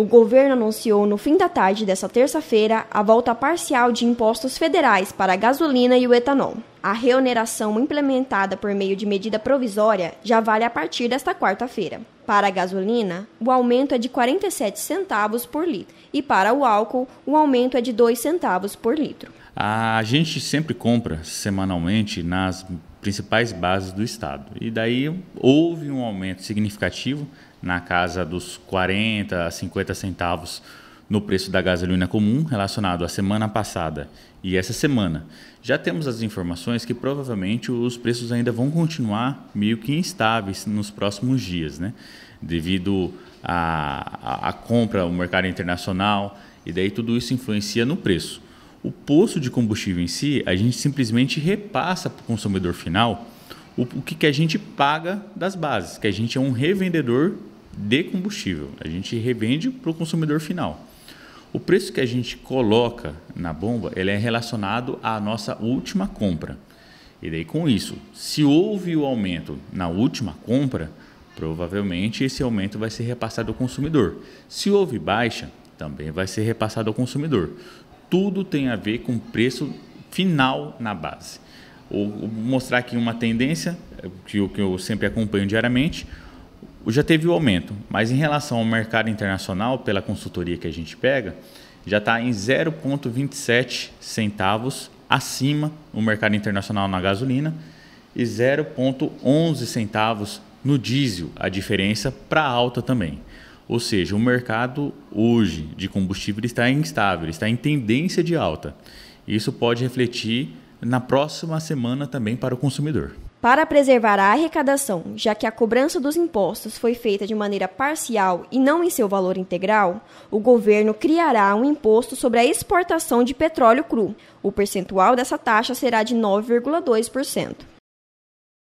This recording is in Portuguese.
o governo anunciou no fim da tarde desta terça-feira a volta parcial de impostos federais para a gasolina e o etanol. A reoneração implementada por meio de medida provisória já vale a partir desta quarta-feira. Para a gasolina, o aumento é de 47 centavos por litro e para o álcool, o aumento é de 2 centavos por litro. A gente sempre compra semanalmente nas principais bases do Estado. E daí houve um aumento significativo, na casa dos 40 a 50 centavos no preço da gasolina comum relacionado à semana passada e essa semana. Já temos as informações que provavelmente os preços ainda vão continuar meio que instáveis nos próximos dias, né? devido à, à, à compra, ao mercado internacional, e daí tudo isso influencia no preço. O posto de combustível em si, a gente simplesmente repassa para o consumidor final o, o que, que a gente paga das bases, que a gente é um revendedor de combustível, a gente revende para o consumidor final. O preço que a gente coloca na bomba, ele é relacionado à nossa última compra. E daí com isso, se houve o aumento na última compra, provavelmente esse aumento vai ser repassado ao consumidor. Se houve baixa, também vai ser repassado ao consumidor tudo tem a ver com preço final na base. Vou mostrar aqui uma tendência é, que eu, que eu sempre acompanho diariamente. Já teve o um aumento, mas em relação ao mercado internacional, pela consultoria que a gente pega, já está em 0,27 centavos acima no mercado internacional na gasolina e 0,11 centavos no diesel, a diferença para alta também. Ou seja, o mercado hoje de combustível está instável, está em tendência de alta. Isso pode refletir na próxima semana também para o consumidor. Para preservar a arrecadação, já que a cobrança dos impostos foi feita de maneira parcial e não em seu valor integral, o governo criará um imposto sobre a exportação de petróleo cru. O percentual dessa taxa será de 9,2%.